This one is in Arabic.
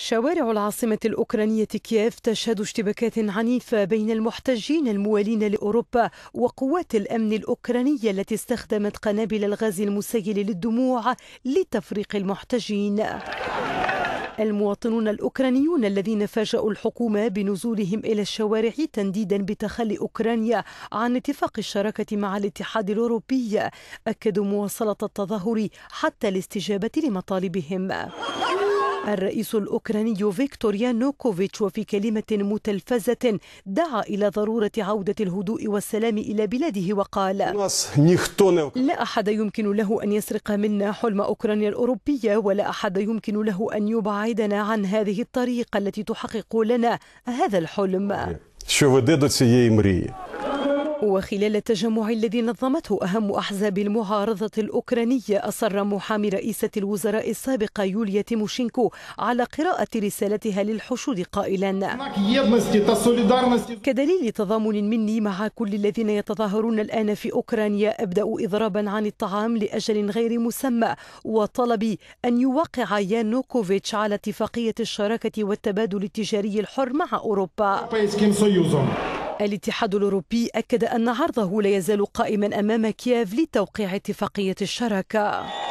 شوارع العاصمة الأوكرانية كييف تشهد اشتباكات عنيفة بين المحتجين الموالين لأوروبا وقوات الأمن الأوكرانية التي استخدمت قنابل الغاز المسيل للدموع لتفريق المحتجين المواطنون الأوكرانيون الذين فاجأوا الحكومة بنزولهم إلى الشوارع تنديدا بتخلي أوكرانيا عن اتفاق الشراكة مع الاتحاد الأوروبي أكدوا مواصلة التظاهر حتى الاستجابة لمطالبهم الرئيس الأوكراني فيكتور يانوكوفيتش وفي كلمة متلفزة دعا إلى ضرورة عودة الهدوء والسلام إلى بلاده وقال لا أحد يمكن له أن يسرق منا حلم أوكرانيا الأوروبية ولا أحد يمكن له أن يبعدنا عن هذه الطريقة التي تحقق لنا هذا الحلم. وخلال التجمع الذي نظمته أهم أحزاب المعارضة الأوكرانية أصر محامي رئيسة الوزراء السابقة يوليا تيموشينكو على قراءة رسالتها للحشود قائلا كدليل تضامن مني مع كل الذين يتظاهرون الآن في أوكرانيا أبدأ إضرابا عن الطعام لأجل غير مسمى وطلبي أن يوقع يانوكوفيتش على اتفاقية الشراكة والتبادل التجاري الحر مع أوروبا الاتحاد الأوروبي أكد أن عرضه لا يزال قائما أمام كييف لتوقيع اتفاقية الشراكة